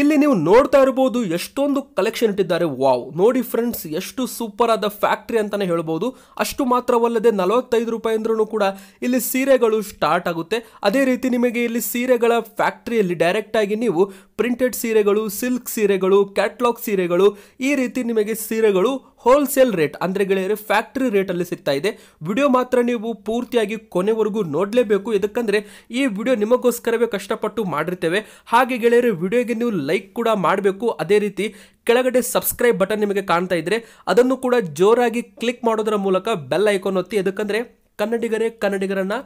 ಇಲ್ಲಿ ನೀವು ನೋಡ್ತಾ ಇರಬಹುದು ಎಷ್ಟೊಂದು ಕಲೆಕ್ಷನ್ ಇಟ್ಟಿದ್ದಾರೆ ವಾವ್ ನೋಡಿ ಫ್ರೆಂಡ್ಸ್ ಎಷ್ಟು ಸೂಪರ್ ಆದ ಫ್ಯಾಕ್ಟ್ರಿ ಅಂತಾನೆ ಹೇಳ್ಬೋದು ಅಷ್ಟು ಮಾತ್ರವಲ್ಲದೆ ನಲವತ್ತೈದು ರೂಪಾಯಿ ಅಂದ್ರೂ ಕೂಡ ಇಲ್ಲಿ ಸೀರೆಗಳು ಸ್ಟಾರ್ಟ್ ಆಗುತ್ತೆ ಅದೇ ರೀತಿ ನಿಮಗೆ ಇಲ್ಲಿ ಸೀರೆಗಳ ಫ್ಯಾಕ್ಟ್ರಿಯಲ್ಲಿ ಡೈರೆಕ್ಟ್ ಆಗಿ ನೀವು ಪ್ರಿಂಟೆಡ್ ಸೀರೆಗಳು ಸಿಲ್ಕ್ ಸೀರೆಗಳು ಕ್ಯಾಟ್ಲಾಗ್ ಸೀರೆಗಳು ಈ ರೀತಿ ನಿಮಗೆ ಸೀರೆಗಳು ಹೋಲ್ಸೇಲ್ ರೇಟ್ ಅಂದರೆ ಗೆಳೆಯರೆ ಫ್ಯಾಕ್ಟ್ರಿ ರೇಟಲ್ಲಿ ಸಿಗ್ತಾ ಇದೆ ವಿಡಿಯೋ ಮಾತ್ರ ನೀವು ಪೂರ್ತಿಯಾಗಿ ಕೊನೆವರೆಗೂ ನೋಡಲೇಬೇಕು ಯಾಕಂದರೆ ಈ ವಿಡಿಯೋ ನಿಮಗೋಸ್ಕರವೇ ಕಷ್ಟಪಟ್ಟು ಮಾಡಿರ್ತೇವೆ ಹಾಗೆ ಗೆಳೆಯರೆ ವಿಡಿಯೋಗೆ ನೀವು ಲೈಕ್ ಕೂಡ ಮಾಡಬೇಕು ಅದೇ ರೀತಿ ಕೆಳಗಡೆ ಸಬ್ಸ್ಕ್ರೈಬ್ ಬಟನ್ ನಿಮಗೆ ಕಾಣ್ತಾ ಇದ್ರೆ ಅದನ್ನು ಕೂಡ ಜೋರಾಗಿ ಕ್ಲಿಕ್ ಮಾಡೋದರ ಮೂಲಕ ಬೆಲ್ ಐಕಾನ್ ಒತ್ತಿ ಅದಕ್ಕಂದ್ರೆ ಕನ್ನಡಿಗರೇ ಕನ್ನಡಿಗರನ್ನ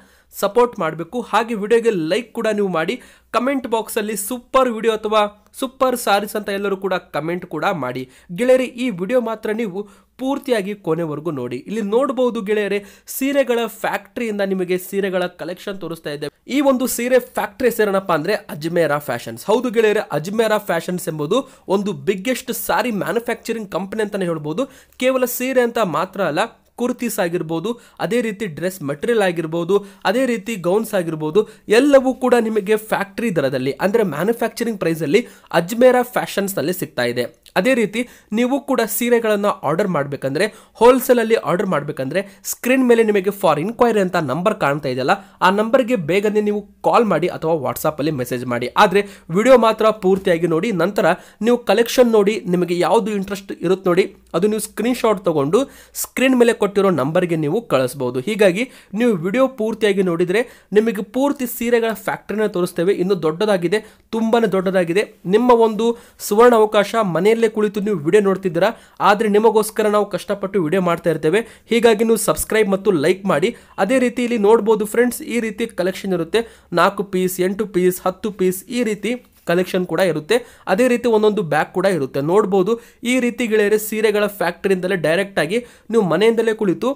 ಸಪೋರ್ಟ್ ಮಾಡಬೇಕು ಹಾಗೆ ವಿಡಿಯೋಗೆ ಲೈಕ್ ಕೂಡ ನೀವು ಮಾಡಿ ಕಮೆಂಟ್ ಅಲ್ಲಿ ಸೂಪರ್ ವಿಡಿಯೋ ಅಥವಾ ಸೂಪರ್ ಸಾರೀಸ್ ಅಂತ ಎಲ್ಲರೂ ಕೂಡ ಕಮೆಂಟ್ ಕೂಡ ಮಾಡಿ ಗೆಳೆಯರಿ ಈ ವಿಡಿಯೋ ಮಾತ್ರ ನೀವು ಪೂರ್ತಿಯಾಗಿ ಕೊನೆವರೆಗೂ ನೋಡಿ ಇಲ್ಲಿ ನೋಡಬಹುದು ಗೆಳೆಯರೆ ಸೀರೆಗಳ ಫ್ಯಾಕ್ಟ್ರಿಯಿಂದ ನಿಮಗೆ ಸೀರೆಗಳ ಕಲೆಕ್ಷನ್ ತೋರಿಸ್ತಾ ಇದ್ದೇವೆ ಈ ಒಂದು ಸೀರೆ ಫ್ಯಾಕ್ಟ್ರಿ ಹೆಸರೇನಪ್ಪ ಅಂದ್ರೆ ಅಜ್ಮೇರಾ ಫ್ಯಾಷನ್ಸ್ ಹೌದು ಗೆಳೆಯರೆ ಅಜ್ಮೇರಾ ಫ್ಯಾಷನ್ಸ್ ಎಂಬುದು ಒಂದು ಬಿಗ್ಗೆಸ್ಟ್ ಸಾರಿ ಮ್ಯಾನುಫ್ಯಾಕ್ಚರಿಂಗ್ ಕಂಪನಿ ಅಂತಾನೆ ಹೇಳ್ಬೋದು ಕೇವಲ ಸೀರೆ ಅಂತ ಮಾತ್ರ ಅಲ್ಲ ಕುರ್ತೀಸ್ ಆಗಿರ್ಬೋದು ಅದೇ ರೀತಿ ಡ್ರೆಸ್ ಮಟೀರಿಯಲ್ ಆಗಿರ್ಬೋದು ಅದೇ ರೀತಿ ಗೌನ್ಸ್ ಆಗಿರ್ಬೋದು ಎಲ್ಲವೂ ಕೂಡ ನಿಮಗೆ ಫ್ಯಾಕ್ಟ್ರಿ ದರದಲ್ಲಿ ಅಂದರೆ ಮ್ಯಾನುಫ್ಯಾಕ್ಚರಿಂಗ್ ಪ್ರೈಸಲ್ಲಿ ಅಜ್ಮೇರಾ ಫ್ಯಾಷನ್ಸ್ನಲ್ಲಿ ಸಿಗ್ತಾ ಇದೆ ಅದೇ ರೀತಿ ನೀವು ಕೂಡ ಸೀರೆಗಳನ್ನು ಆರ್ಡರ್ ಮಾಡಬೇಕಂದ್ರೆ ಹೋಲ್ಸೇಲಲ್ಲಿ ಆರ್ಡರ್ ಮಾಡಬೇಕಂದ್ರೆ ಸ್ಕ್ರೀನ್ ಮೇಲೆ ನಿಮಗೆ ಫಾರ್ ಇನ್ಕ್ವೈರಿ ಅಂತ ನಂಬರ್ ಕಾಣ್ತಾ ಇದೆಯಲ್ಲ ಆ ನಂಬರ್ಗೆ ಬೇಗನೆ ನೀವು ಕಾಲ್ ಮಾಡಿ ಅಥವಾ ವಾಟ್ಸಪ್ಪಲ್ಲಿ ಮೆಸೇಜ್ ಮಾಡಿ ಆದರೆ ವಿಡಿಯೋ ಮಾತ್ರ ಪೂರ್ತಿಯಾಗಿ ನೋಡಿ ನಂತರ ನೀವು ಕಲೆಕ್ಷನ್ ನೋಡಿ ನಿಮಗೆ ಯಾವುದು ಇಂಟ್ರೆಸ್ಟ್ ಇರುತ್ತೆ ನೋಡಿ ಅದು ನೀವು ಸ್ಕ್ರೀನ್ಶಾಟ್ ತೊಗೊಂಡು ಸ್ಕ್ರೀನ್ ಮೇಲೆ ಕೊಟ್ಟು ಕೊಟ್ಟಿರೋ ನಂಬರ್ಗೆ ನೀವು ಕಳಿಸ್ಬೋದು ಹೀಗಾಗಿ ನೀವು ವಿಡಿಯೋ ಪೂರ್ತಿಯಾಗಿ ನೋಡಿದರೆ ನಿಮಗೆ ಪೂರ್ತಿ ಸೀರೆಗಳ ಫ್ಯಾಕ್ಟ್ರಿನ ತೋರಿಸ್ತೇವೆ ಇನ್ನು ದೊಡ್ಡದಾಗಿದೆ ತುಂಬಾ ದೊಡ್ಡದಾಗಿದೆ ನಿಮ್ಮ ಒಂದು ಸುವರ್ಣ ಅವಕಾಶ ಮನೆಯಲ್ಲೇ ಕುಳಿತು ನೀವು ವಿಡಿಯೋ ನೋಡ್ತಿದ್ದೀರಾ ಆದರೆ ನಿಮಗೋಸ್ಕರ ನಾವು ಕಷ್ಟಪಟ್ಟು ವಿಡಿಯೋ ಮಾಡ್ತಾ ಇರ್ತೇವೆ ಹೀಗಾಗಿ ನೀವು ಸಬ್ಸ್ಕ್ರೈಬ್ ಮತ್ತು ಲೈಕ್ ಮಾಡಿ ಅದೇ ರೀತಿ ಇಲ್ಲಿ ನೋಡ್ಬೋದು ಫ್ರೆಂಡ್ಸ್ ಈ ರೀತಿ ಕಲೆಕ್ಷನ್ ಇರುತ್ತೆ ನಾಲ್ಕು ಪೀಸ್ ಎಂಟು ಪೀಸ್ ಹತ್ತು ಪೀಸ್ ಈ ರೀತಿ ಕಲೆಕ್ಷನ್ ಕೂಡ ಇರುತ್ತೆ ಅದೇ ರೀತಿ ಒಂದೊಂದು ಬ್ಯಾಗ್ ಕೂಡ ಇರುತ್ತೆ ನೋಡ್ಬೋದು ಈ ರೀತಿ ಗೆಳೆಯರೆ ಸೀರೆಗಳ ಫ್ಯಾಕ್ಟ್ರಿಯಿಂದಲೇ ಡೈರೆಕ್ಟಾಗಿ ನೀವು ಮನೆಯಿಂದಲೇ ಕುಳಿತು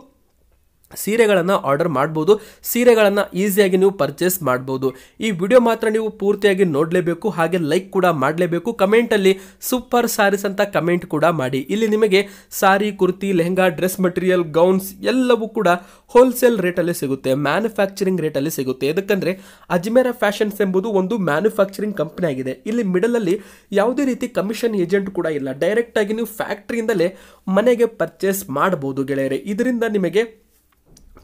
ಸೀರೆಗಳನ್ನು ಆರ್ಡರ್ ಮಾಡ್ಬೋದು ಸೀರೆಗಳನ್ನು ಈಸಿಯಾಗಿ ನೀವು ಪರ್ಚೇಸ್ ಮಾಡ್ಬೋದು ಈ ವಿಡಿಯೋ ಮಾತ್ರ ನೀವು ಪೂರ್ತಿಯಾಗಿ ನೋಡಲೇಬೇಕು ಹಾಗೆ ಲೈಕ್ ಕೂಡ ಮಾಡಲೇಬೇಕು ಕಮೆಂಟಲ್ಲಿ ಸೂಪರ್ ಸಾರೀಸ್ ಅಂತ ಕಮೆಂಟ್ ಕೂಡ ಮಾಡಿ ಇಲ್ಲಿ ನಿಮಗೆ saree kurti lehenga dress material gowns ಎಲ್ಲವೂ ಕೂಡ ಹೋಲ್ಸೇಲ್ ರೇಟಲ್ಲಿ ಸಿಗುತ್ತೆ ಮ್ಯಾನುಫ್ಯಾಕ್ಚರಿಂಗ್ ರೇಟಲ್ಲಿ ಸಿಗುತ್ತೆ ಯಾಕಂದರೆ ಅಜ್ಮೇರ ಫ್ಯಾಷನ್ಸ್ ಎಂಬುದು ಒಂದು ಮ್ಯಾನುಫ್ಯಾಕ್ಚರಿಂಗ್ ಕಂಪನಿ ಆಗಿದೆ ಇಲ್ಲಿ ಮಿಡಲಲ್ಲಿ ಯಾವುದೇ ರೀತಿ ಕಮಿಷನ್ ಏಜೆಂಟ್ ಕೂಡ ಇಲ್ಲ ಡೈರೆಕ್ಟಾಗಿ ನೀವು ಫ್ಯಾಕ್ಟ್ರಿಯಿಂದಲೇ ಮನೆಗೆ ಪರ್ಚೇಸ್ ಮಾಡ್ಬೋದು ಗೆಳೆಯರೆ ಇದರಿಂದ ನಿಮಗೆ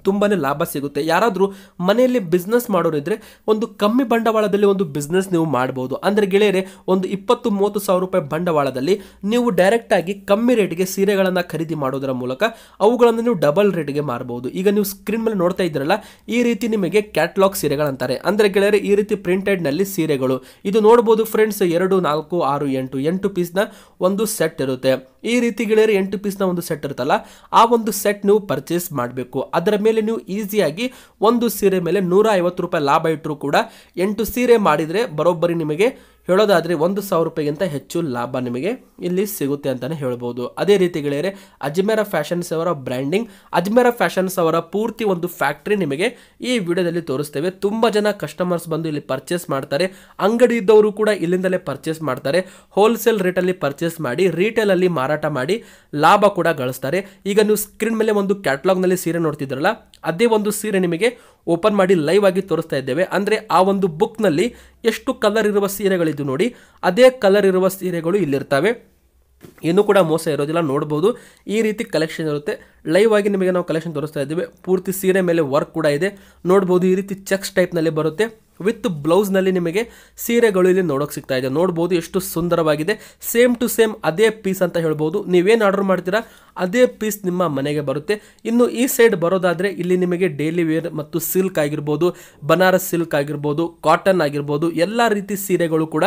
ತುಂಬಾ ಲಾಭ ಸಿಗುತ್ತೆ ಯಾರಾದರೂ ಮನೆಯಲ್ಲಿ ಬಿಸ್ನೆಸ್ ಮಾಡೋರಿದ್ರೆ ಒಂದು ಕಮ್ಮಿ ಬಂಡವಾಳದಲ್ಲಿ ಒಂದು ಬಿಸ್ನೆಸ್ ನೀವು ಮಾಡ್ಬೋದು ಅಂದರೆ ಗೆಳೆಯರೆ ಒಂದು ಇಪ್ಪತ್ತು ಮೂವತ್ತು ಸಾವಿರ ರೂಪಾಯಿ ಬಂಡವಾಳದಲ್ಲಿ ನೀವು ಡೈರೆಕ್ಟಾಗಿ ಕಮ್ಮಿ ರೇಟ್ಗೆ ಸೀರೆಗಳನ್ನು ಖರೀದಿ ಮಾಡೋದರ ಮೂಲಕ ಅವುಗಳನ್ನು ನೀವು ಡಬಲ್ ರೇಟ್ಗೆ ಮಾರ್ಬೋದು ಈಗ ನೀವು ಸ್ಕ್ರೀನ್ ಮೇಲೆ ನೋಡ್ತಾ ಇದ್ರಲ್ಲ ಈ ರೀತಿ ನಿಮಗೆ ಕ್ಯಾಟ್ಲಾಗ್ ಸೀರೆಗಳಂತಾರೆ ಅಂದರೆ ಗೆಳೆಯರೆ ಈ ರೀತಿ ಪ್ರಿಂಟೆಡ್ನಲ್ಲಿ ಸೀರೆಗಳು ಇದು ನೋಡ್ಬೋದು ಫ್ರೆಂಡ್ಸ್ ಎರಡು ನಾಲ್ಕು ಆರು ಎಂಟು ಎಂಟು ಪೀಸ್ನ ಒಂದು ಸೆಟ್ ಇರುತ್ತೆ ಈ ರೀತಿ ಗೆಳೆಯರು ಎಂಟು ಪೀಸ್ನ ಒಂದು ಸೆಟ್ ಇರುತ್ತಲ್ಲ ಆ ಒಂದು ಸೆಟ್ ನೀವು ಪರ್ಚೇಸ್ ಮಾಡಬೇಕು ಅದರ ಮೇಲೆ ನೀವು ಈಸಿಯಾಗಿ ಒಂದು ಸೀರೆ ಮೇಲೆ ನೂರ ರೂಪಾಯಿ ಲಾಭ ಇಟ್ಟರು ಕೂಡ ಎಂಟು ಸೀರೆ ಮಾಡಿದರೆ ಬರೋಬ್ಬರಿ ನಿಮಗೆ ಹೇಳೋದಾದರೆ ಒಂದು ಸಾವಿರ ರೂಪಾಯಿಗಿಂತ ಹೆಚ್ಚು ಲಾಭ ನಿಮಗೆ ಇಲ್ಲಿ ಸಿಗುತ್ತೆ ಅಂತಲೇ ಹೇಳ್ಬೋದು ಅದೇ ರೀತಿ ಗೆಳೆಯರೆ ಅಜ್ಮೇರ ಫ್ಯಾಷನ್ಸ್ ಅವರ ಬ್ರ್ಯಾಂಡಿಂಗ್ ಅಜ್ಮೇರ ಫ್ಯಾಷನ್ಸ್ ಅವರ ಪೂರ್ತಿ ಒಂದು ಫ್ಯಾಕ್ಟ್ರಿ ನಿಮಗೆ ಈ ವಿಡಿಯೋದಲ್ಲಿ ತೋರಿಸ್ತೇವೆ ತುಂಬ ಜನ ಕಸ್ಟಮರ್ಸ್ ಬಂದು ಇಲ್ಲಿ ಪರ್ಚೇಸ್ ಮಾಡ್ತಾರೆ ಅಂಗಡಿ ಇದ್ದವರು ಕೂಡ ಇಲ್ಲಿಂದಲೇ ಪರ್ಚೇಸ್ ಮಾಡ್ತಾರೆ ಹೋಲ್ಸೇಲ್ ರೇಟಲ್ಲಿ ಪರ್ಚೇಸ್ ಮಾಡಿ ರೀಟೇಲಲ್ಲಿ ಮಾರಾಟ ಮಾಡಿ ಲಾಭ ಕೂಡ ಗಳಿಸ್ತಾರೆ ಈಗ ನೀವು ಸ್ಕ್ರೀನ್ ಮೇಲೆ ಒಂದು ಕ್ಯಾಟ್ಲಾಗ್ನಲ್ಲಿ ಸೀರೆ ನೋಡ್ತಿದ್ರಲ್ಲ ಅದೇ ಒಂದು ಸೀರೆ ನಿಮಗೆ ಓಪನ್ ಮಾಡಿ ಲೈವ್ ಆಗಿ ತೋರಿಸ್ತಾ ಇದ್ದೇವೆ ಅಂದರೆ ಆ ಒಂದು ಬುಕ್ನಲ್ಲಿ ಎಷ್ಟು ಕಲರ್ ಇರುವ ಸೀರೆಗಳಿದ್ದು ನೋಡಿ ಅದೇ ಕಲರ್ ಇರುವ ಸೀರೆಗಳು ಇಲ್ಲಿರ್ತವೆ ಇನ್ನೂ ಕೂಡ ಮೋಸ ಇರೋದಿಲ್ಲ ನೋಡ್ಬೋದು ಈ ರೀತಿ ಕಲೆಕ್ಷನ್ ಇರುತ್ತೆ ಲೈವ್ ಆಗಿ ನಿಮಗೆ ನಾವು ಕಲೆಕ್ಷನ್ ತೋರಿಸ್ತಾ ಇದ್ದೇವೆ ಪೂರ್ತಿ ಸೀರೆ ಮೇಲೆ ವರ್ಕ್ ಕೂಡ ಇದೆ ನೋಡ್ಬೋದು ಈ ರೀತಿ ಚೆಕ್ಸ್ ಟೈಪ್ನಲ್ಲಿ ಬರುತ್ತೆ ವಿತ್ ಬ್ಲೌಸ್ನಲ್ಲಿ ನಿಮಗೆ ಸೀರೆಗಳು ಇಲ್ಲಿ ನೋಡೋಕೆ ಸಿಗ್ತಾ ಇದೆ ನೋಡ್ಬೋದು ಎಷ್ಟು ಸುಂದರವಾಗಿದೆ ಸೇಮ್ ಟು ಸೇಮ್ ಅದೇ ಪೀಸ್ ಅಂತ ಹೇಳ್ಬೋದು ನೀವೇನು ಆರ್ಡರ್ ಮಾಡ್ತೀರಾ ಅದೇ ಪೀಸ್ ನಿಮ್ಮ ಮನೆಗೆ ಬರುತ್ತೆ ಇನ್ನು ಈ ಸೈಡ್ ಬರೋದಾದರೆ ಇಲ್ಲಿ ನಿಮಗೆ ಡೈಲಿ ವೇರ್ ಮತ್ತು ಸಿಲ್ಕ್ ಆಗಿರ್ಬೋದು ಬನಾರಸ್ ಸಿಲ್ಕ್ ಆಗಿರ್ಬೋದು ಕಾಟನ್ ಆಗಿರ್ಬೋದು ಎಲ್ಲ ರೀತಿ ಸೀರೆಗಳು ಕೂಡ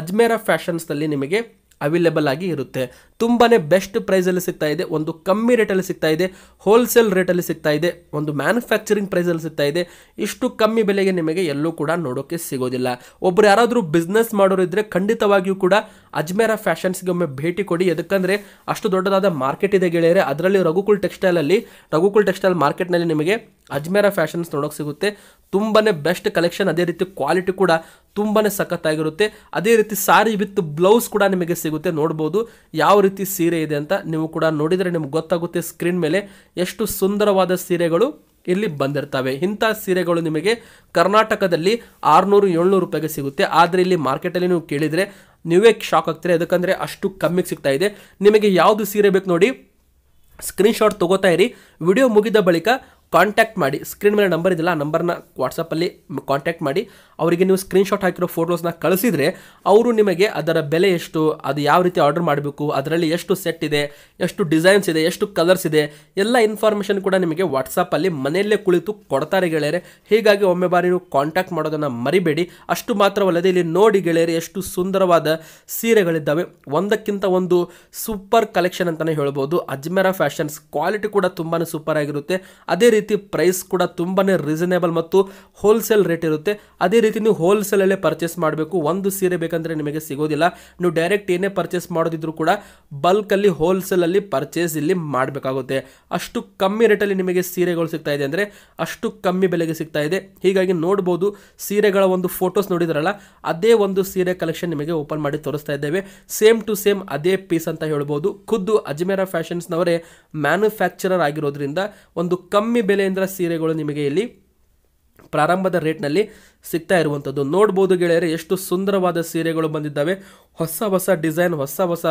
ಅಜ್ಮೇರಾ ಫ್ಯಾಷನ್ಸ್ನಲ್ಲಿ ನಿಮಗೆ ಅವೈಲೇಬಲ್ ಆಗಿ ಇರುತ್ತೆ ತುಂಬಾ ಬೆಸ್ಟ್ ಪ್ರೈಸಲ್ಲಿ ಸಿಗ್ತಾ ಇದೆ ಒಂದು ಕಮ್ಮಿ ರೇಟಲ್ಲಿ ಸಿಗ್ತಾ ಇದೆ ಹೋಲ್ಸೇಲ್ ರೇಟಲ್ಲಿ ಸಿಗ್ತಾ ಇದೆ ಒಂದು ಮ್ಯಾನುಫ್ಯಾಕ್ಚರಿಂಗ್ ಪ್ರೈಸಲ್ಲಿ ಸಿಗ್ತಾ ಇದೆ ಇಷ್ಟು ಕಮ್ಮಿ ಬೆಲೆಗೆ ನಿಮಗೆ ಎಲ್ಲೂ ಕೂಡ ನೋಡೋಕ್ಕೆ ಸಿಗೋದಿಲ್ಲ ಒಬ್ಬರು ಯಾರಾದರೂ ಬಿಸ್ನೆಸ್ ಮಾಡೋರಿದ್ರೆ ಖಂಡಿತವಾಗಿಯೂ ಕೂಡ ಅಜ್ಮೇರ ಫ್ಯಾಷನ್ಸ್ಗೆ ಒಮ್ಮೆ ಭೇಟಿ ಕೊಡಿ ಎದಕ್ಕಂದರೆ ಅಷ್ಟು ದೊಡ್ಡದಾದ ಮಾರ್ಕೆಟ್ ಇದೆ ಗೆಳೆಯರೆ ಅದರಲ್ಲಿ ರಘುಕುಲ್ ಟೆಕ್ಸ್ಟೈಲಲ್ಲಿ ರಘುಕುಲ್ ಟೆಕ್ಸ್ಟೈಲ್ ಮಾರ್ಕೆಟ್ನಲ್ಲಿ ನಿಮಗೆ ಅಜ್ಮೇರ ಫ್ಯಾಷನ್ಸ್ ನೋಡೋಕೆ ಸಿಗುತ್ತೆ ತುಂಬಾ ಬೆಸ್ಟ್ ಕಲೆಕ್ಷನ್ ಅದೇ ರೀತಿ ಕ್ವಾಲಿಟಿ ಕೂಡ ತುಂಬಾ ಸಖತ್ತಾಗಿರುತ್ತೆ ಅದೇ ರೀತಿ ಸಾರಿ ವಿತ್ ಬ್ಲೌಸ್ ಕೂಡ ನಿಮಗೆ ಸಿಗುತ್ತೆ ನೋಡ್ಬೋದು ಯಾವ ರೀತಿ ಸೀರೆ ಇದೆ ಅಂತ ನೀವು ಕೂಡ ನೋಡಿದರೆ ನಿಮ್ಗೆ ಗೊತ್ತಾಗುತ್ತೆ ಸ್ಕ್ರೀನ್ ಮೇಲೆ ಎಷ್ಟು ಸುಂದರವಾದ ಸೀರೆಗಳು ಇಲ್ಲಿ ಬಂದಿರ್ತವೆ ಇಂಥ ಸೀರೆಗಳು ನಿಮಗೆ ಕರ್ನಾಟಕದಲ್ಲಿ ಆರುನೂರು ಏಳ್ನೂರು ರೂಪಾಯಿಗೆ ಸಿಗುತ್ತೆ ಆದರೆ ಇಲ್ಲಿ ಮಾರ್ಕೆಟಲ್ಲಿ ನೀವು ಕೇಳಿದರೆ ನೀವೇ ಶಾಕ್ ಆಗ್ತೀರಿ ಯಾಕಂದರೆ ಅಷ್ಟು ಕಮ್ಮಿಗೆ ಸಿಗ್ತಾ ಇದೆ ನಿಮಗೆ ಯಾವುದು ಸೀರೆ ಬೇಕು ನೋಡಿ ಸ್ಕ್ರೀನ್ಶಾಟ್ ತೊಗೋತಾ ಇರಿ ವಿಡಿಯೋ ಮುಗಿದ ಬಳಿಕ ಕಾಂಟ್ಯಾಕ್ಟ್ ಮಾಡಿ ಸ್ಕ್ರೀನ್ ಮೇಲೆ ನಂಬರ್ ಇದೆಯಲ್ಲ ಆ ನಂಬರ್ನ ವಾಟ್ಸಪ್ಪಲ್ಲಿ ಕಾಂಟ್ಯಾಕ್ಟ್ ಮಾಡಿ ಅವರಿಗೆ ನೀವು ಸ್ಕ್ರೀನ್ಶಾಟ್ ಹಾಕಿರೋ ಫೋಟೋಸ್ನ ಕಳಿಸಿದರೆ ಅವರು ನಿಮಗೆ ಅದರ ಬೆಲೆ ಎಷ್ಟು ಅದು ಯಾವ ರೀತಿ ಆರ್ಡರ್ ಮಾಡಬೇಕು ಅದರಲ್ಲಿ ಎಷ್ಟು ಸೆಟ್ ಇದೆ ಎಷ್ಟು ಡಿಸೈನ್ಸ್ ಇದೆ ಎಷ್ಟು ಕಲರ್ಸ್ ಇದೆ ಎಲ್ಲ ಇನ್ಫಾರ್ಮೇಷನ್ ಕೂಡ ನಿಮಗೆ ವಾಟ್ಸಪ್ಪಲ್ಲಿ ಮನೆಯಲ್ಲೇ ಕುಳಿತು ಕೊಡ್ತಾರೆ ಗೆಳೆಯರೆ ಹೀಗಾಗಿ ಒಮ್ಮೆ ಬಾರಿ ನೀವು ಕಾಂಟ್ಯಾಕ್ಟ್ ಮಾಡೋದನ್ನು ಮರಿಬೇಡಿ ಅಷ್ಟು ಮಾತ್ರವಲ್ಲದೆ ಇಲ್ಲಿ ನೋಡಿ ಗೆಳೆಯರೆ ಎಷ್ಟು ಸುಂದರವಾದ ಸೀರೆಗಳಿದ್ದಾವೆ ಒಂದಕ್ಕಿಂತ ಒಂದು ಸೂಪರ್ ಕಲೆಕ್ಷನ್ ಅಂತಲೇ ಹೇಳ್ಬೋದು ಅಜ್ಮೇರಾ ಫ್ಯಾಷನ್ಸ್ ಕ್ವಾಲಿಟಿ ಕೂಡ ತುಂಬಾ ಸೂಪರ್ ಆಗಿರುತ್ತೆ ಅದೇ ರೀತಿ ರೀತಿ ಪ್ರೈಸ್ ಕೂಡ ತುಂಬಾ ರೀಸನೇಬಲ್ ಮತ್ತು ಹೋಲ್ಸೇಲ್ ರೇಟ್ ಇರುತ್ತೆ ಅದೇ ರೀತಿ ನೀವು ಹೋಲ್ಸೇಲಲ್ಲೇ ಪರ್ಚೇಸ್ ಮಾಡಬೇಕು ಒಂದು ಸೀರೆ ಬೇಕಂದರೆ ನಿಮಗೆ ಸಿಗೋದಿಲ್ಲ ನೀವು ಡೈರೆಕ್ಟ್ ಏನೇ ಪರ್ಚೇಸ್ ಮಾಡೋದಿದ್ರು ಕೂಡ ಬಲ್ಕ್ ಬಲ್ಕಲ್ಲಿ ಹೋಲ್ಸೇಲಲ್ಲಿ ಪರ್ಚೇಸ್ ಇಲ್ಲಿ ಮಾಡಬೇಕಾಗುತ್ತೆ ಅಷ್ಟು ಕಮ್ಮಿ ರೇಟಲ್ಲಿ ನಿಮಗೆ ಸೀರೆಗಳು ಸಿಗ್ತಾ ಇದೆ ಅಂದರೆ ಅಷ್ಟು ಕಮ್ಮಿ ಬೆಲೆಗೆ ಸಿಗ್ತಾ ಇದೆ ಹೀಗಾಗಿ ನೋಡ್ಬೋದು ಸೀರೆಗಳ ಒಂದು ಫೋಟೋಸ್ ನೋಡಿದ್ರಲ್ಲ ಅದೇ ಒಂದು ಸೀರೆ ಕಲೆಕ್ಷನ್ ನಿಮಗೆ ಓಪನ್ ಮಾಡಿ ತೋರಿಸ್ತಾ ಇದ್ದೇವೆ ಸೇಮ್ ಟು ಸೇಮ್ ಅದೇ ಪೀಸ್ ಅಂತ ಹೇಳ್ಬೋದು ಖುದ್ದು ಅಜ್ಮೇರಾ ಫ್ಯಾಷನ್ಸ್ನವರೇ ಮ್ಯಾನುಫ್ಯಾಕ್ಚರರ್ ಆಗಿರೋದ್ರಿಂದ ಒಂದು ಕಮ್ಮಿ ಬೆಲೆಯಿಂದ ಸೀರೆಗಳು ನಿಮಗೆ ಇಲ್ಲಿ ಪ್ರಾರಂಭದ ರೇಟ್ನಲ್ಲಿ ಸಿಗ್ತಾ ಇರುವಂಥದ್ದು ನೋಡ್ಬೋದು ಗೆಳೆಯರೆ ಎಷ್ಟು ಸುಂದರವಾದ ಸೀರೆಗಳು ಬಂದಿದ್ದಾವೆ ಹೊಸ ಹೊಸ ಡಿಸೈನ್ ಹೊಸ ಹೊಸ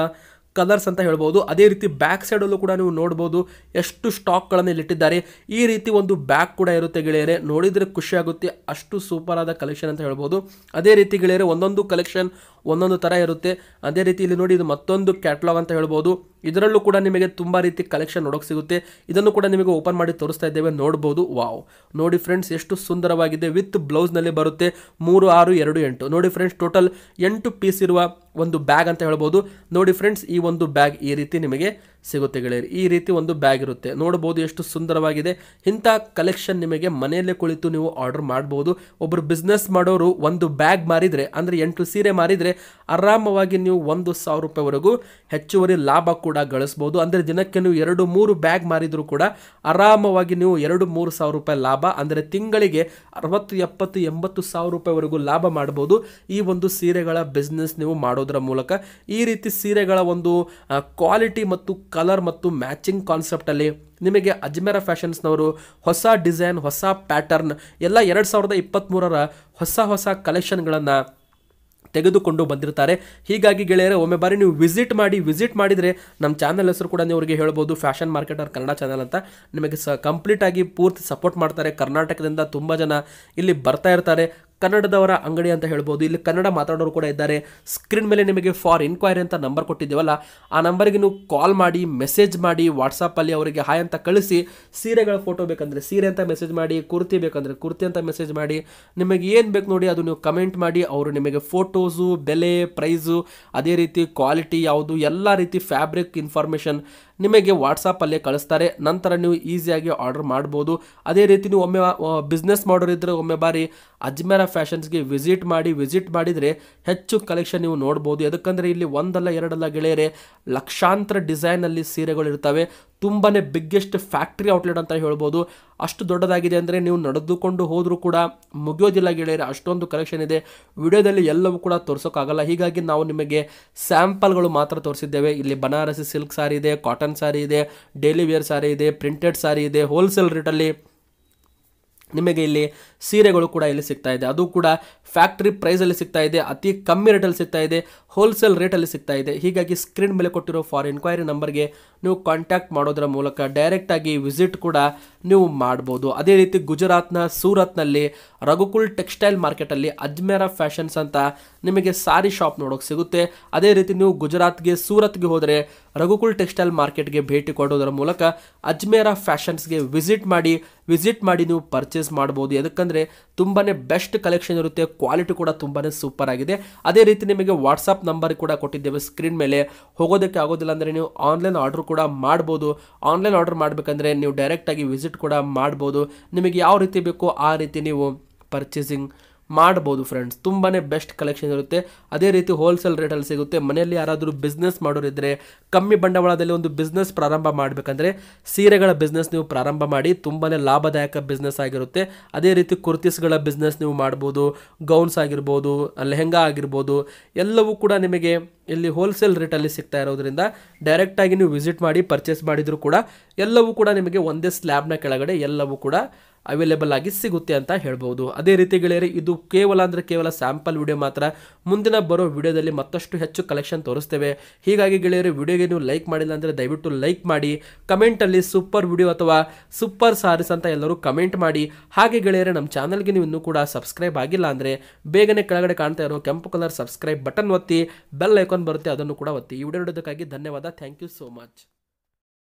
ಕಲರ್ಸ್ ಅಂತ ಹೇಳ್ಬೋದು ಅದೇ ರೀತಿ ಬ್ಯಾಕ್ ಸೈಡಲ್ಲೂ ಕೂಡ ನೀವು ನೋಡ್ಬೋದು ಎಷ್ಟು ಸ್ಟಾಕ್ಗಳನ್ನು ಇಲ್ಲಿಟ್ಟಿದ್ದಾರೆ ಈ ರೀತಿ ಒಂದು ಬ್ಯಾಗ್ ಕೂಡ ಇರುತ್ತೆ ಗೆಳೆಯರೆ ನೋಡಿದರೆ ಖುಷಿಯಾಗುತ್ತೆ ಅಷ್ಟು ಸೂಪರ್ ಆದ ಕಲೆಕ್ಷನ್ ಅಂತ ಹೇಳ್ಬೋದು ಅದೇ ರೀತಿ ಗೆಳೆಯರೆ ಒಂದೊಂದು ಕಲೆಕ್ಷನ್ ಒಂದೊಂದು ಥರ ಇರುತ್ತೆ ಅದೇ ರೀತಿ ಇಲ್ಲಿ ನೋಡಿ ಇದು ಮತ್ತೊಂದು ಕ್ಯಾಟ್ಲಾಗ್ ಅಂತ ಹೇಳ್ಬೋದು ಇದರಲ್ಲೂ ಕೂಡ ನಿಮಗೆ ತುಂಬ ರೀತಿ ಕಲೆಕ್ಷನ್ ನೋಡೋಕೆ ಸಿಗುತ್ತೆ ಇದನ್ನು ಕೂಡ ನಿಮಗೆ ಓಪನ್ ಮಾಡಿ ತೋರಿಸ್ತಾ ಇದ್ದೇವೆ ನೋಡ್ಬೋದು ವಾವ್ ನೋಡಿ ಫ್ರೆಂಡ್ಸ್ ಎಷ್ಟು ಸುಂದರವಾಗಿದೆ ವಿತ್ ಬ್ಲೌಸ್ನಲ್ಲಿ ಬರುತ್ತೆ ಮೂರು ಆರು ಎರಡು ಎಂಟು ನೋಡಿ ಫ್ರೆಂಡ್ಸ್ ಟೋಟಲ್ ಎಂಟು ಪೀಸ್ ಇರುವ ಒಂದು ಬ್ಯಾಗ್ ಅಂತ ಹೇಳ್ಬೋದು ನೋಡಿ ಫ್ರೆಂಡ್ಸ್ ಈ ಒಂದು ಬ್ಯಾಗ್ ಈ ರೀತಿ ನಿಮಗೆ ಸಿಗುತ್ತೆ ಗೆಳೆಯರು ಈ ರೀತಿ ಒಂದು ಬ್ಯಾಗ್ ಇರುತ್ತೆ ನೋಡಬಹುದು ಎಷ್ಟು ಸುಂದರವಾಗಿದೆ ಇಂಥ ಕಲೆಕ್ಷನ್ ನಿಮಗೆ ಮನೆಯಲ್ಲೇ ಕುಳಿತು ನೀವು ಆರ್ಡರ್ ಮಾಡಬಹುದು ಒಬ್ಬರು ಬಿಸ್ನೆಸ್ ಮಾಡೋರು ಒಂದು ಬ್ಯಾಗ್ ಮಾರಿದರೆ ಅಂದರೆ ಎಂಟು ಸೀರೆ ಮಾರಿದರೆ ಆರಾಮವಾಗಿ ನೀವು ಒಂದು ಸಾವಿರ ರೂಪಾಯಿವರೆಗೂ ಹೆಚ್ಚುವರಿ ಲಾಭ ಕೂಡ ಗಳಿಸ್ಬೋದು ಅಂದರೆ ದಿನಕ್ಕೆ ನೀವು ಎರಡು ಮೂರು ಬ್ಯಾಗ್ ಮಾರಿದರೂ ಕೂಡ ಆರಾಮವಾಗಿ ನೀವು ಎರಡು ಮೂರು ಸಾವಿರ ರೂಪಾಯಿ ಲಾಭ ಅಂದರೆ ತಿಂಗಳಿಗೆ ಅರವತ್ತು ಎಪ್ಪತ್ತು ಎಂಬತ್ತು ಸಾವಿರ ರೂಪಾಯಿವರೆಗೂ ಲಾಭ ಮಾಡ್ಬೋದು ಈ ಒಂದು ಸೀರೆಗಳ ಬಿಸ್ನೆಸ್ ನೀವು ಮಾಡೋದರ ಮೂಲಕ ಈ ರೀತಿ ಸೀರೆಗಳ ಒಂದು ಕ್ವಾಲಿಟಿ ಮತ್ತು ಕಲರ್ ಮತ್ತು ಮ್ಯಾಚಿಂಗ್ ಕಾನ್ಸೆಪ್ಟಲ್ಲಿ ನಿಮಗೆ ಅಜ್ಮೇರ ಫ್ಯಾಷನ್ಸ್ನವರು ಹೊಸ ಡಿಸೈನ್ ಹೊಸ ಪ್ಯಾಟರ್ನ್ ಎಲ್ಲ ಎರಡು ಸಾವಿರದ ಇಪ್ಪತ್ತ್ಮೂರರ ಹೊಸ ಹೊಸ ಕಲೆಕ್ಷನ್ಗಳನ್ನು ತೆಗೆದುಕೊಂಡು ಬಂದಿರ್ತಾರೆ ಹೀಗಾಗಿ ಗೆಳೆಯರೆ ಒಮ್ಮೆ ಬಾರಿ ನೀವು ವಿಸಿಟ್ ಮಾಡಿ ವಿಸಿಟ್ ಮಾಡಿದರೆ ನಮ್ಮ ಚಾನಲ್ ಹೆಸರು ಕೂಡ ನೀವು ಅವರಿಗೆ ಹೇಳ್ಬೋದು ಫ್ಯಾಷನ್ ಮಾರ್ಕೆಟ್ ಅವ್ರ ಕನ್ನಡ ಚಾನಲ್ ಅಂತ ನಿಮಗೆ ಸ ಕಂಪ್ಲೀಟಾಗಿ ಪೂರ್ತಿ ಸಪೋರ್ಟ್ ಮಾಡ್ತಾರೆ ಕರ್ನಾಟಕದಿಂದ ತುಂಬ ಜನ ಇಲ್ಲಿ ಬರ್ತಾ ಇರ್ತಾರೆ ಕನ್ನಡದವರ ಅಂಗಡಿ ಅಂತ ಹೇಳ್ಬೋದು ಇಲ್ಲಿ ಕನ್ನಡ ಮಾತಾಡೋರು ಕೂಡ ಇದ್ದಾರೆ ಸ್ಕ್ರೀನ್ ಮೇಲೆ ನಿಮಗೆ ಫಾರ್ ಇನ್ಕ್ವೈರಿ ಅಂತ ನಂಬರ್ ಕೊಟ್ಟಿದ್ದೀವಲ್ಲ ಆ ನಂಬರ್ಗೆ ನೀವು ಕಾಲ್ ಮಾಡಿ ಮೆಸೇಜ್ ಮಾಡಿ ವಾಟ್ಸಪ್ಪಲ್ಲಿ ಅವರಿಗೆ ಹಾಯ್ ಅಂತ ಕಳಿಸಿ ಸೀರೆಗಳ ಫೋಟೋ ಬೇಕಂದರೆ ಸೀರೆ ಅಂತ ಮೆಸೇಜ್ ಮಾಡಿ ಕುರ್ತಿ ಬೇಕಂದರೆ ಕುರ್ತಿ ಅಂತ ಮೆಸೇಜ್ ಮಾಡಿ ನಿಮಗೆ ಏನು ಬೇಕು ನೋಡಿ ಅದು ನೀವು ಕಮೆಂಟ್ ಮಾಡಿ ಅವರು ನಿಮಗೆ ಫೋಟೋಸು ಬೆಲೆ ಪ್ರೈಸು ಅದೇ ರೀತಿ ಕ್ವಾಲಿಟಿ ಯಾವುದು ಎಲ್ಲ ರೀತಿ ಫ್ಯಾಬ್ರಿಕ್ ಇನ್ಫಾರ್ಮೇಷನ್ ನಿಮಗೆ ವಾಟ್ಸಪ್ಪಲ್ಲೇ ಕಳಿಸ್ತಾರೆ ನಂತರ ನೀವು ಈಸಿಯಾಗಿ ಆರ್ಡರ್ ಮಾಡ್ಬೋದು ಅದೇ ರೀತಿ ನೀವು ಒಮ್ಮೆ ಬಿಸ್ನೆಸ್ ಮಾಡೋರಿದ್ದರೆ ಒಮ್ಮೆ ಬಾರಿ ಅಜ್ಮೇರ ಫ್ಯಾಷನ್ಸ್ಗೆ ವಿಸಿಟ್ ಮಾಡಿ ವಿಸಿಟ್ ಮಾಡಿದರೆ ಹೆಚ್ಚು ಕಲೆಕ್ಷನ್ ನೀವು ನೋಡ್ಬೋದು ಯಾಕಂದರೆ ಇಲ್ಲಿ ಒಂದಲ್ಲ ಎರಡಲ್ಲ ಗೆಳೆಯರೆ ಲಕ್ಷಾಂತರ ಡಿಸೈನಲ್ಲಿ ಇರ್ತವೆ ತುಂಬಾ ಬಿಗ್ಗೆಸ್ಟ್ ಫ್ಯಾಕ್ಟ್ರಿ ಔಟ್ಲೆಟ್ ಅಂತ ಹೇಳ್ಬೋದು ಅಷ್ಟು ದೊಡ್ಡದಾಗಿದೆ ಅಂದರೆ ನೀವು ನಡೆದುಕೊಂಡು ಹೋದರೂ ಕೂಡ ಮುಗಿಯೋದಿಲ್ಲ ಗೆಳೆಯರೆ ಅಷ್ಟೊಂದು ಕಲೆಕ್ಷನ್ ಇದೆ ವಿಡಿಯೋದಲ್ಲಿ ಎಲ್ಲವೂ ಕೂಡ ತೋರಿಸೋಕ್ಕಾಗಲ್ಲ ಹೀಗಾಗಿ ನಾವು ನಿಮಗೆ ಸ್ಯಾಂಪಲ್ಗಳು ಮಾತ್ರ ತೋರಿಸಿದ್ದೇವೆ ಇಲ್ಲಿ ಬನಾರಸಿ ಸಿಲ್ಕ್ ಸಾರಿ ಇದೆ ಕಾಟನ್ ಸಾರಿ ಇದೆ ಡೈಲಿ ವೇರ್ ಸಾರಿ ಇದೆ ಪ್ರಿಂಟೆಡ್ ಸಾರಿ ಇದೆ ಹೋಲ್ಸೇಲ್ ರೇಟಲ್ಲಿ ನಿಮಗೆ ಇಲ್ಲಿ ಸೀರೆಗಳು ಕೂಡ ಇಲ್ಲಿ ಸಿಗ್ತಾ ಇದೆ ಅದು ಕೂಡ ಫ್ಯಾಕ್ಟ್ರಿ ಪ್ರೈಸಲ್ಲಿ ಸಿಗ್ತಾ ಇದೆ ಅತಿ ಕಮ್ಮಿ ರೇಟಲ್ಲಿ ಸಿಗ್ತಾ ಇದೆ ಹೋಲ್ಸೇಲ್ ರೇಟಲ್ಲಿ ಸಿಗ್ತಾ ಇದೆ ಹೀಗಾಗಿ ಸ್ಕ್ರೀನ್ ಮೇಲೆ ಕೊಟ್ಟಿರೋ ಫಾರ್ ಎನ್ಕ್ವೈರಿ ನಂಬರ್ಗೆ ನೀವು ಕಾಂಟ್ಯಾಕ್ಟ್ ಮಾಡೋದರ ಮೂಲಕ ಡೈರೆಕ್ಟಾಗಿ ವಿಸಿಟ್ ಕೂಡ ನೀವು ಮಾಡ್ಬೋದು ಅದೇ ರೀತಿ ಗುಜರಾತ್ನ ಸೂರತ್ನಲ್ಲಿ ರಘುಕುಲ್ ಟೆಕ್ಸ್ಟೈಲ್ ಮಾರ್ಕೆಟಲ್ಲಿ ಅಜ್ಮೇರ ಫ್ಯಾಷನ್ಸ್ ಅಂತ ನಿಮಗೆ ಸಾರಿ ಶಾಪ್ ನೋಡೋಕೆ ಸಿಗುತ್ತೆ ಅದೇ ರೀತಿ ನೀವು ಗುಜರಾತ್ಗೆ ಸೂರತ್ಗೆ ಹೋದರೆ ರಘುಕುಲ್ ಟೆಕ್ಸ್ಟೈಲ್ ಮಾರ್ಕೆಟ್ಗೆ ಭೇಟಿ ಕೊಡೋದರ ಮೂಲಕ ಅಜ್ಮೇರ ಫ್ಯಾಷನ್ಸ್ಗೆ ವಿಸಿಟ್ ಮಾಡಿ ವಿಸಿಟ್ ಮಾಡಿ ನೀವು ಪರ್ಚೇಸ್ ಮಾಡ್ಬೋದು ಯಾಕಂದರೆ ತುಂಬಾ ಬೆಸ್ಟ್ ಕಲೆಕ್ಷನ್ ಇರುತ್ತೆ ಕ್ವಾಲಿಟಿ ಕೂಡ ತುಂಬಾ ಸೂಪರ್ ಆಗಿದೆ ಅದೇ ರೀತಿ ನಿಮಗೆ ವಾಟ್ಸಪ್ ನಂಬರ್ ಕೂಡ ಕೊಟ್ಟಿದ್ದೇವೆ ಸ್ಕ್ರೀನ್ ಮೇಲೆ ಹೋಗೋದಕ್ಕೆ ಆಗೋದಿಲ್ಲ ಅಂದರೆ ನೀವು ಆನ್ಲೈನ್ ಆರ್ಡರ್ ಕೂಡ ಮಾಡ್ಬೋದು ಆನ್ಲೈನ್ ಆರ್ಡರ್ ಮಾಡಬೇಕಂದ್ರೆ ನೀವು ಡೈರೆಕ್ಟಾಗಿ ವಿಸಿಟ್ ಕೂಡ ಮಾಡ್ಬೋದು ನಿಮಗೆ ಯಾವ ರೀತಿ ಬೇಕೋ ಆ ರೀತಿ ನೀವು ಪರ್ಚೇಸಿಂಗ್ ಮಾಡ್ಬೋದು ಫ್ರೆಂಡ್ಸ್ ತುಂಬಾ ಬೆಸ್ಟ್ ಕಲೆಕ್ಷನ್ ಇರುತ್ತೆ ಅದೇ ರೀತಿ ಹೋಲ್ಸೇಲ್ ರೇಟಲ್ಲಿ ಸಿಗುತ್ತೆ ಮನೆಯಲ್ಲಿ ಯಾರಾದರೂ ಬಿಸ್ನೆಸ್ ಮಾಡೋರಿದ್ದರೆ ಕಮ್ಮಿ ಬಂಡವಾಳದಲ್ಲಿ ಒಂದು ಬಿಸ್ನೆಸ್ ಪ್ರಾರಂಭ ಮಾಡಬೇಕಂದ್ರೆ ಸೀರೆಗಳ ಬಿಸ್ನೆಸ್ ನೀವು ಪ್ರಾರಂಭ ಮಾಡಿ ತುಂಬಾ ಲಾಭದಾಯಕ ಬಿಸ್ನೆಸ್ ಆಗಿರುತ್ತೆ ಅದೇ ರೀತಿ ಕುರ್ತಿಸ್ಗಳ ಬಿಸ್ನೆಸ್ ನೀವು ಮಾಡ್ಬೋದು ಗೌನ್ಸ್ ಆಗಿರ್ಬೋದು ಲೆಹೆಂಗಾ ಆಗಿರ್ಬೋದು ಎಲ್ಲವೂ ಕೂಡ ನಿಮಗೆ ಇಲ್ಲಿ ಹೋಲ್ಸೇಲ್ ರೇಟಲ್ಲಿ ಸಿಗ್ತಾ ಇರೋದ್ರಿಂದ ಡೈರೆಕ್ಟಾಗಿ ನೀವು ವಿಸಿಟ್ ಮಾಡಿ ಪರ್ಚೇಸ್ ಮಾಡಿದರೂ ಕೂಡ ಎಲ್ಲವೂ ಕೂಡ ನಿಮಗೆ ಒಂದೇ ಸ್ಲ್ಯಾಬ್ನ ಕೆಳಗಡೆ ಎಲ್ಲವೂ ಕೂಡ ಅವೈಲೇಬಲ್ ಆಗಿ ಸಿಗುತ್ತೆ ಅಂತ ಹೇಳ್ಬೋದು ಅದೇ ರೀತಿ ಗೆಳೆಯರೆ ಇದು ಕೇವಲ ಅಂದರೆ ಕೇವಲ ಸ್ಯಾಂಪಲ್ ವಿಡಿಯೋ ಮಾತ್ರ ಮುಂದಿನ ಬರೋ ವಿಡಿಯೋದಲ್ಲಿ ಮತ್ತಷ್ಟು ಹೆಚ್ಚು ಕಲೆಕ್ಷನ್ ತೋರಿಸ್ತೇವೆ ಹೀಗಾಗಿ ಗೆಳೆಯರು ವಿಡಿಯೋಗೆ ನೀವು ಲೈಕ್ ಮಾಡಿಲ್ಲ ಅಂದರೆ ದಯವಿಟ್ಟು ಲೈಕ್ ಮಾಡಿ ಕಮೆಂಟಲ್ಲಿ ಸೂಪರ್ ವಿಡಿಯೋ ಅಥವಾ ಸೂಪರ್ ಸಾರೀಸ್ ಅಂತ ಎಲ್ಲರೂ ಕಮೆಂಟ್ ಮಾಡಿ ಹಾಗೆ ಗೆಳೆಯರೆ ನಮ್ಮ ಚಾನಲ್ಗೆ ನೀವು ಇನ್ನೂ ಕೂಡ ಸಬ್ಸ್ಕ್ರೈಬ್ ಆಗಿಲ್ಲ ಅಂದರೆ ಬೇಗನೆ ಕೆಳಗಡೆ ಕಾಣ್ತಾ ಇರೋ ಕೆಂಪು ಕಲರ್ ಸಬ್ಸ್ಕ್ರೈಬ್ ಬಟನ್ ಒತ್ತಿ ಬೆಲ್ ಐಕಾನ್ ಬರುತ್ತೆ ಅದನ್ನು ಕೂಡ ಒತ್ತಿ ಈ ವಿಡಿಯೋ ನೋಡೋದಕ್ಕಾಗಿ ಧನ್ಯವಾದ ಥ್ಯಾಂಕ್ ಯು ಸೋ ಮಚ್